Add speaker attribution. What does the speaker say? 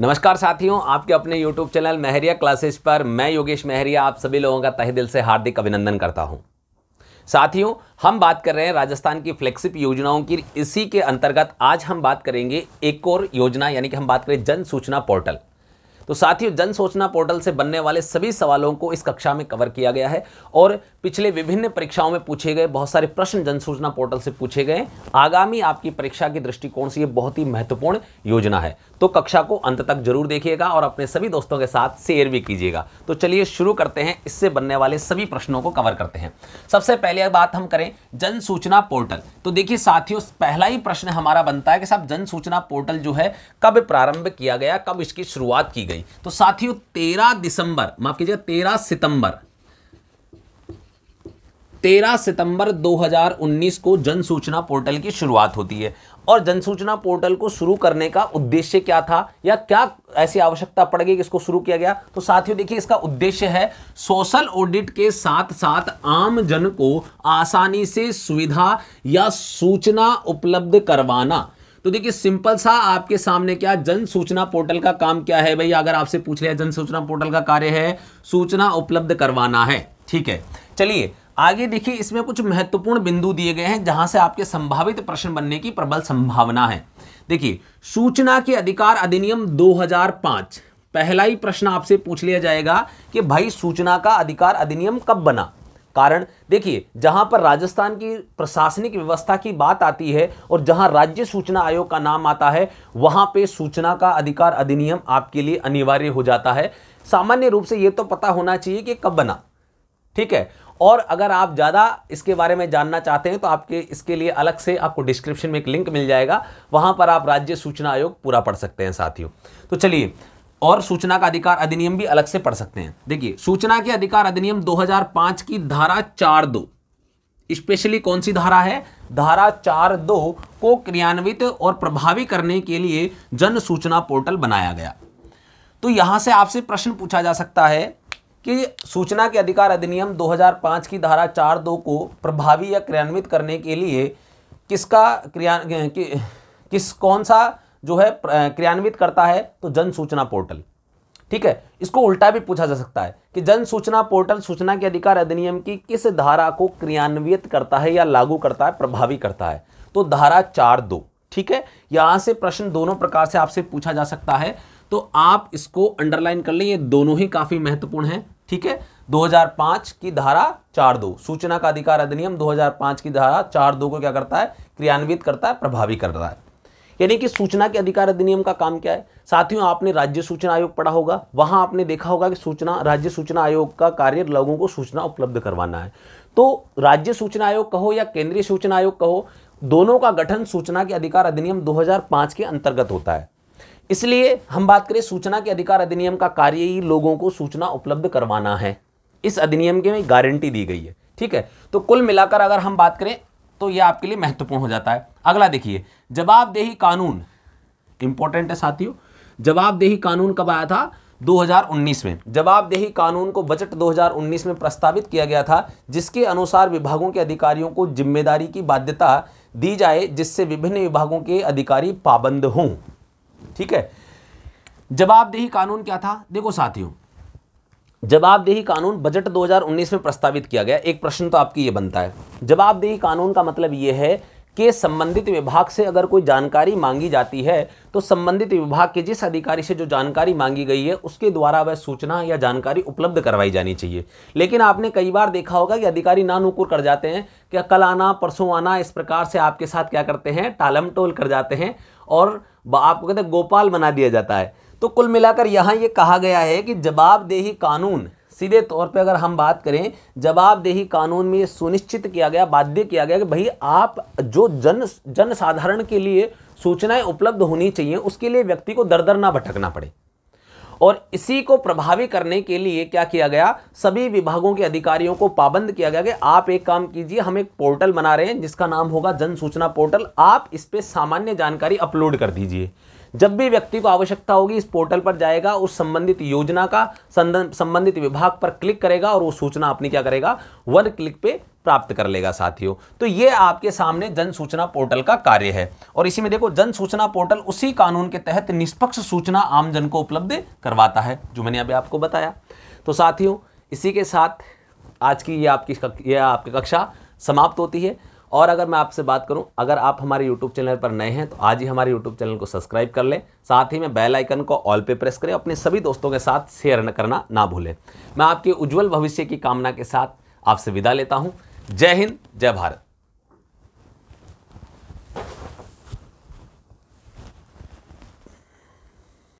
Speaker 1: नमस्कार साथियों आपके अपने YouTube चैनल महरिया क्लासेस पर मैं योगेश महरिया आप सभी लोगों का तहे दिल से हार्दिक अभिनंदन करता हूं साथियों हम बात कर रहे हैं राजस्थान की फ्लेक्सिप योजनाओं की इसी के अंतर्गत आज हम बात करेंगे एक और योजना यानी कि हम बात करें जन सूचना पोर्टल तो ही जन सोचना पोर्टल से बनने वाले सभी सवालों को इस कक्षा में कवर किया गया है और पिछले विभिन्न परीक्षाओं में पूछे गए बहुत सारे प्रश्न जन सूचना पोर्टल से पूछे गए आगामी आपकी परीक्षा के दृष्टिकोण से ये बहुत ही महत्वपूर्ण योजना है तो कक्षा को अंत तक जरूर देखिएगा और अपने सभी दोस्तों के साथ शेयर भी कीजिएगा तो चलिए शुरू करते हैं इससे बनने वाले सभी प्रश्नों को कवर करते हैं सबसे पहले बात हम करें जन सूचना पोर्टल तो देखिए साथियों पहला ही प्रश्न हमारा बनता है कि साहब जन सूचना पोर्टल जो है कब प्रारंभ किया गया कब इसकी शुरुआत की गई दें तो साथियों तेरह दिसंबर माफ कीजिएगा तेरह सितंबर तेरह सितंबर 2019 को जन सूचना पोर्टल की शुरुआत होती है और जन सूचना पोर्टल को शुरू करने का उद्देश्य क्या था या क्या ऐसी आवश्यकता पड़ गई कि इसको शुरू किया गया तो साथियों देखिए इसका उद्देश्य है सोशल ऑडिट के साथ साथ आम जन को आसानी से सुविधा या सूचना उपलब्ध करवाना तो देखिए सिंपल सा आपके सामने क्या जन सूचना पोर्टल का काम क्या है भाई अगर आपसे पूछ लिया जन सूचना पोर्टल का कार्य है सूचना उपलब्ध करवाना है ठीक है चलिए आगे देखिए इसमें कुछ महत्वपूर्ण बिंदु दिए गए हैं जहां से आपके संभावित प्रश्न बनने की प्रबल संभावना है देखिए सूचना के अधिकार अधिनियम 2005 पहला ही प्रश्न आपसे पूछ लिया जाएगा कि भाई सूचना का अधिकार अधिनियम कब बना कारण देखिए जहां पर राजस्थान की प्रशासनिक व्यवस्था की बात आती है और जहां राज्य सूचना आयोग का नाम आता है वहां पे सूचना का अधिकार अधिनियम आपके लिए अनिवार्य हो जाता है सामान्य रूप से ये तो पता होना चाहिए कि कब बना ठीक है और अगर आप ज़्यादा इसके बारे में जानना चाहते हैं तो आपके इसके लिए अलग से आपको डिस्क्रिप्शन में एक लिंक मिल जाएगा वहाँ पर आप राज्य सूचना आयोग पूरा पढ़ सकते हैं साथियों तो चलिए और सूचना का अधिकार अधिनियम भी अलग से पढ़ सकते हैं देखिए सूचना के अधिकार अधिनियम 2005 की धारा चार दो स्पेशली कौन सी धारा है धारा चार दो को क्रियान्वित और प्रभावी करने के लिए जन सूचना पोर्टल बनाया गया तो यहां से आपसे प्रश्न पूछा जा सकता है कि सूचना के अधिकार अधिनियम 2005 की धारा चार दो को प्रभावी या क्रियान्वित करने के लिए किसका क्रिया कि, किस कौन सा जो है क्रियान्वित करता है तो जन सूचना पोर्टल ठीक है इसको उल्टा भी पूछा जा सकता है कि जन सूचना पोर्टल सूचना के अधिकार अधिनियम की किस धारा को क्रियान्वित करता है या लागू करता है प्रभावी करता है तो धारा चार दो ठीक है यहां से प्रश्न दोनों प्रकार से आपसे पूछा जा सकता है तो आप इसको अंडरलाइन कर लें ये दोनों ही काफी महत्वपूर्ण है ठीक है 2005 की धारा चार दो सूचना का अधिकार अधिनियम 2005 की धारा चार दो को क्या करता है क्रियान्वित करता है प्रभावी करता है यानी कि सूचना के अधिकार अधिनियम का काम क्या है साथियों आपने राज्य सूचना आयोग पढ़ा होगा वहां आपने देखा होगा कि सूचना राज्य सूचना आयोग का कार्य लोगों को सूचना उपलब्ध करवाना है तो राज्य सूचना आयोग कहो या केंद्रीय सूचना आयोग कहो दोनों का गठन सूचना के अधिकार अधिनियम 2005 के अंतर्गत होता है इसलिए हम बात करें सूचना के अधिकार अधिनियम का कार्य ही लोगों को सूचना उपलब्ध करवाना है इस अधिनियम के में गारंटी दी गई है ठीक है तो कुल मिलाकर अगर हम बात करें तो यह आपके लिए महत्वपूर्ण हो जाता है अगला देखिए जवाबदेही कानून इंपॉर्टेंट है साथियों जवाबदेही कानून कब आया था 2019 में जवाबदेही कानून को बजट 2019 में प्रस्तावित किया गया था जिसके अनुसार विभागों के अधिकारियों को जिम्मेदारी की बाध्यता दी जाए जिससे विभिन्न विभागों के अधिकारी पाबंद हों ठीक है जवाबदेही कानून क्या था देखो साथियों जवाबदेही कानून बजट 2019 में प्रस्तावित किया गया एक प्रश्न तो आपकी ये बनता है जवाबदेही कानून का मतलब ये है के संबंधित विभाग से अगर कोई जानकारी मांगी जाती है तो संबंधित विभाग के जिस अधिकारी से जो जानकारी मांगी गई है उसके द्वारा वह सूचना या जानकारी उपलब्ध करवाई जानी चाहिए लेकिन आपने कई बार देखा होगा कि अधिकारी नानुकुर कर जाते हैं कि कल आना परसों आना इस प्रकार से आपके साथ क्या करते हैं टालम टोल कर जाते हैं और आपको कहते हैं गोपाल बना दिया जाता है तो कुल मिलाकर यहाँ ये कहा गया है कि जवाबदेही कानून सीधे तौर पे अगर हम बात करें जवाबदेही कानून में सुनिश्चित किया गया बाध्य किया गया कि भाई आप जो जन जन साधारण के लिए सूचनाएं उपलब्ध होनी चाहिए उसके लिए व्यक्ति को दर दर ना भटकना पड़े और इसी को प्रभावी करने के लिए क्या किया गया सभी विभागों के अधिकारियों को पाबंद किया गया कि आप एक काम कीजिए हम एक पोर्टल बना रहे हैं जिसका नाम होगा जन सूचना पोर्टल आप इस पर सामान्य जानकारी अपलोड कर दीजिए जब भी व्यक्ति को आवश्यकता होगी इस पोर्टल पर जाएगा उस संबंधित योजना का संबंधित विभाग पर क्लिक करेगा और वो सूचना अपनी क्या करेगा वन क्लिक पे प्राप्त कर लेगा साथियों तो ये आपके सामने जन सूचना पोर्टल का कार्य है और इसी में देखो जन सूचना पोर्टल उसी कानून के तहत निष्पक्ष सूचना आमजन को उपलब्ध करवाता है जो मैंने अभी आपको बताया तो साथियों इसी के साथ आज की ये आपकी ये आपकी कक्षा समाप्त होती है और अगर मैं आपसे बात करूं अगर आप हमारे यूट्यूब चैनल पर नए हैं तो आज ही हमारे यूट्यूब चैनल को सब्सक्राइब कर लें साथ ही में बेल आइकन को ऑल पे प्रेस करें अपने सभी दोस्तों के साथ शेयर करना ना भूलें मैं आपके उज्जवल भविष्य की कामना के साथ आपसे विदा लेता हूँ जय हिंद जय भारत